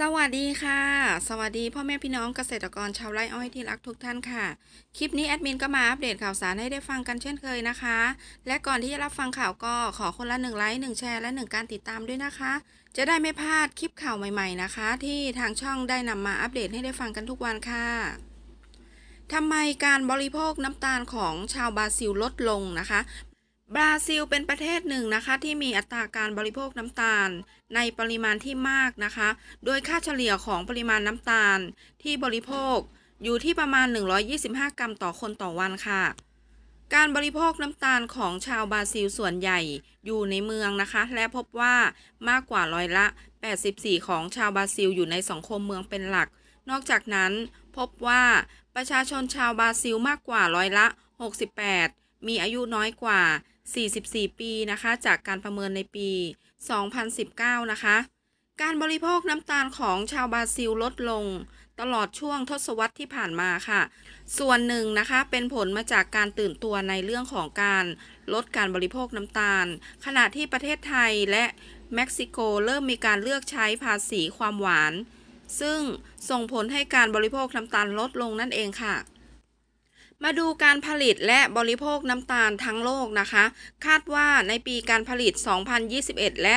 สวัสดีค่ะ สวัสดีพ่อแม่พี่น้องเกษตรกรชาวไร่อ้อยที่รักทุกท่านค่ะ คลิปนี้แอดมินก็มาอัปเดตข่าวสารให้ได้ฟังกันเช่นเคยนะคะ และก่อนที่จะรับฟังข่าวก็ขอคนละหนึ่งไลค์หนึ่งแชร์และหนึ่งการติดตามด้วยนะคะ จะได้ไม่พลาดคลิปข่าวใหม่ๆนะคะ ที่ทางช่องได้นำมาอัปเดตให้ได้ฟังกันทุกวันค่ะทำไมการบริโภคน้ำตาลของชาวบราซิลลดลงนะคะบราซิลเป็นประเทศหนึ่งนะคะที่มีอัตราการบริโภคน้ำตาลในปริมาณที่มากนะคะ โดยค่าเฉลี่ยของปริมาณน้ำตาลที่บริโภคอยู่ที่ประมาณ 125 กรัมต่อคนต่อวันค่ะ การบริโภคน้ำตาลของชาวบราซิล ส่วนใหญ่อยู่ในเมืองนะคะ และพบว่ามากกว่าร้อยละ84ของชาวบราซิล อยู่ในสังคมเมืองเป็นหลัก นอกจากนั้นพบว่าประชาชนชาวบราซิล มากกว่าร้อยละ 68 มีอายุน้อยกว่า44 ปีนะคะ จากการประเมินในปี 2019 นะคะ การบริโภคน้ำตาลของชาวบราซิลลดลง ตลอดช่วงทศวรรษที่ผ่านมาค่ะ ส่วน หนึ่งนะคะเป็นผลมาจากการตื่นตัวในเรื่องของการลดการบริโภคน้ำตาลขณะที่ประเทศไทยและเม็กซิโกเริ่มมีการเลือกใช้ ภาษีความหวาน ซึ่งส่งผลให้การบริโภคน้ำตาลลดลงนั่นเองค่ะมาดูการผลิตและบริโภคน้ำตาลทั้งโลกนะคะ คาดว่าในปีการผลิต 2021 และ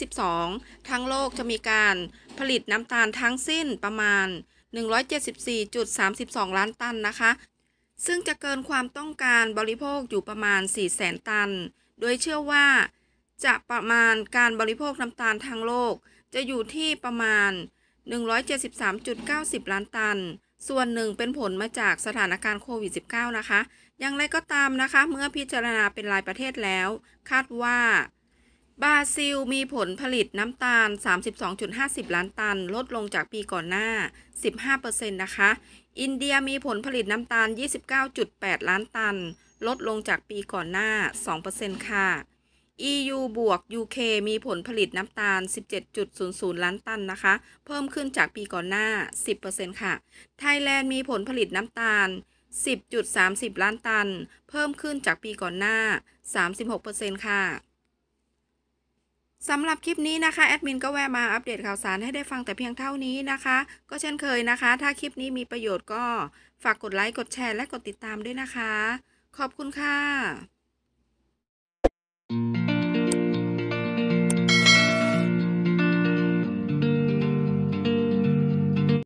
2022 ทั้งโลกจะมีการผลิตน้ำตาลทั้งสิ้นประมาณ 174.32 ล้านตันนะคะ ซึ่งจะเกินความต้องการบริโภคอยู่ประมาณ 400,000ตัน โดยเชื่อว่าจะประมาณการบริโภคน้ำตาลทั้งโลก จะอยู่ที่ประมาณ 173.90 ล้านตันส่วนหนึ่งเป็นผลมาจากสถานการณ์โควิด -19 นะคะ อย่างไรก็ตามนะคะ เมื่อพิจารณาเป็นรายประเทศแล้ว คาดว่าบราซิลมีผลผลิตน้ำตาล 32.50 ล้านตัน ลดลงจากปีก่อนหน้า 15%นะคะ อินเดียมีผลผลิตน้ำตาล 29.8 ล้านตัน ลดลงจากปีก่อนหน้า 2%ค่ะ EU บวก UK มีผลผลิตน้ำตาล 17.00 ล้านตันนะคะ เพิ่มขึ้นจากปีก่อนหน้า 10%ค่ะ ไทยแลนด์มีผลผลิตน้ำตาล 10.30 ล้านตัน เพิ่มขึ้นจากปีก่อนหน้า 36%ค่ะ สำหรับคลิปนี้นะคะ แอดมินก็แวะมาอัปเดตข่าวสารให้ได้ฟังแต่เพียงเท่านี้นะคะ ก็เช่นเคยนะคะ ถ้าคลิปนี้มีประโยชน์ก็ฝากกดไลค์ กดแชร์และกดติดตามด้วยนะคะ ขอบคุณค่ะ thank you